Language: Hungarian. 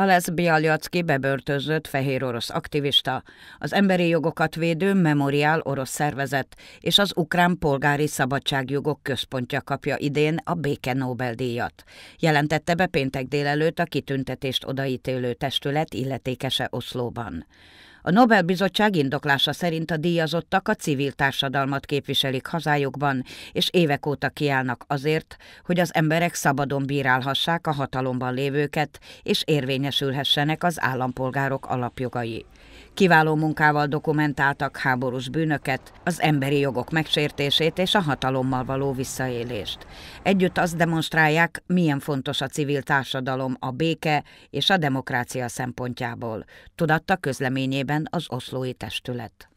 Alesz Bialyacki bebörtözött fehér orosz aktivista, az emberi jogokat védő Memoriál orosz szervezet és az Ukrán Polgári Szabadságjogok Központja kapja idén a Béke Nobel-díjat. Jelentette be péntek délelőtt a kitüntetést odaítélő testület illetékese Oszlóban. A Nobel-bizottság indoklása szerint a díjazottak a civil társadalmat képviselik hazájukban, és évek óta kiállnak azért, hogy az emberek szabadon bírálhassák a hatalomban lévőket, és érvényesülhessenek az állampolgárok alapjogai. Kiváló munkával dokumentáltak háborús bűnöket, az emberi jogok megsértését és a hatalommal való visszaélést. Együtt azt demonstrálják, milyen fontos a civil társadalom a béke és a demokrácia szempontjából. Tudatta közleményében nevében az oszlói testület.